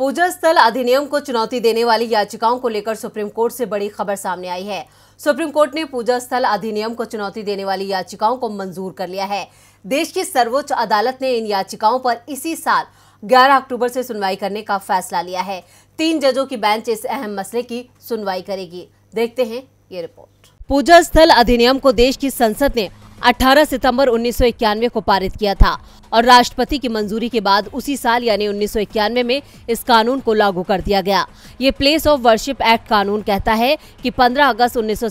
पूजा स्थल अधिनियम को चुनौती देने वाली याचिकाओं को लेकर सुप्रीम कोर्ट से बड़ी खबर सामने आई है सुप्रीम कोर्ट ने पूजा स्थल अधिनियम को चुनौती देने वाली याचिकाओं को मंजूर कर लिया है देश की सर्वोच्च अदालत ने इन याचिकाओं पर इसी साल 11 अक्टूबर से सुनवाई करने का फैसला लिया है तीन जजों की बेंच इस अहम मसले की सुनवाई करेगी देखते हैं ये रिपोर्ट पूजा स्थल अधिनियम को देश की संसद ने 18 सितंबर उन्नीस को पारित किया था और राष्ट्रपति की मंजूरी के बाद उसी साल यानी उन्नीस में इस कानून को लागू कर दिया गया ये प्लेस ऑफ वर्शिप एक्ट कानून कहता है कि 15 अगस्त उन्नीस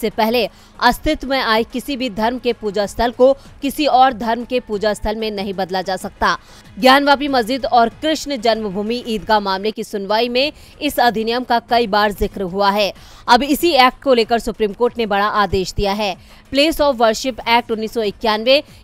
से पहले अस्तित्व में आए किसी भी धर्म के पूजा स्थल को किसी और धर्म के पूजा स्थल में नहीं बदला जा सकता ज्ञानवापी मस्जिद और कृष्ण जन्मभूमि ईदगाह मामले की सुनवाई में इस अधिनियम का कई बार जिक्र हुआ है अब इसी एक्ट को लेकर सुप्रीम कोर्ट ने बड़ा आदेश दिया है प्लेस ऑफ वर्शिप एक्ट उन्नीस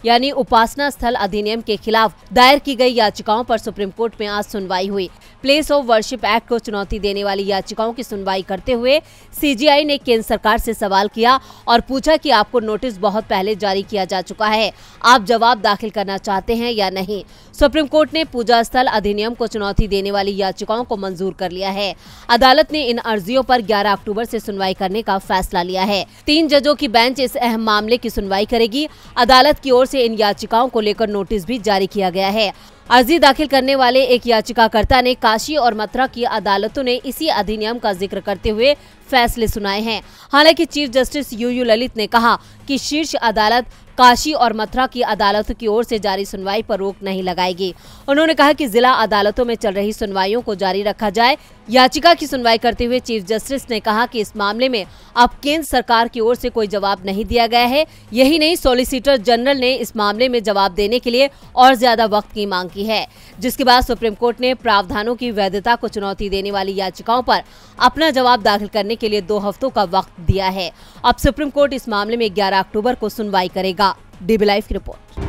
यानी उपासना स्थल अधिनियम के खिलाफ दायर की गई याचिकाओं पर सुप्रीम कोर्ट में आज सुनवाई हुई प्लेस ऑफ वर्शिप एक्ट को चुनौती देने वाली याचिकाओं की सुनवाई करते हुए सीजीआई ने केंद्र सरकार से सवाल किया और पूछा कि आपको नोटिस बहुत पहले जारी किया जा चुका है आप जवाब दाखिल करना चाहते हैं या नहीं सुप्रीम कोर्ट ने पूजा स्थल अधिनियम को चुनौती देने वाली याचिकाओं को मंजूर कर लिया है अदालत ने इन अर्जियों पर 11 अक्टूबर से सुनवाई करने का फैसला लिया है तीन जजों की बेंच इस अहम मामले की सुनवाई करेगी अदालत की ओर से इन याचिकाओं को लेकर नोटिस भी जारी किया गया है अर्जी दाखिल करने वाले एक याचिकाकर्ता ने काशी और मथुरा की अदालतों ने इसी अधिनियम का जिक्र करते हुए फैसले सुनाए हैं हालांकि chief justice U U Lalit ने कहा कि शीर्ष अदालत काशी और मथुरा की अदालतों की ओर से जारी सुनवाई पर रोक नहीं लगाएगी उन्होंने कहा कि जिला अदालतों में चल रही सुनवाइयों को जारी रखा जाए याचिका की सुनवाई करते हुए चीफ जस्टिस ने कहा कि इस मामले में अब केंद्र सरकार की ओर से कोई जवाब नहीं दिया गया है यही नहीं सॉलिसिटर जनरल ने इस मामले में जवाब देने के लिए और ज्यादा वक्त की मांग की है जिसके बाद सुप्रीम कोर्ट ने प्रावधानों की वैधता को चुनौती देने वाली याचिकाओं आरोप अपना जवाब दाखिल करने के लिए दो हफ्तों का वक्त दिया है अब सुप्रीम कोर्ट इस मामले में ग्यारह अक्टूबर को सुनवाई करेगा डीबी लाइफ की रिपोर्ट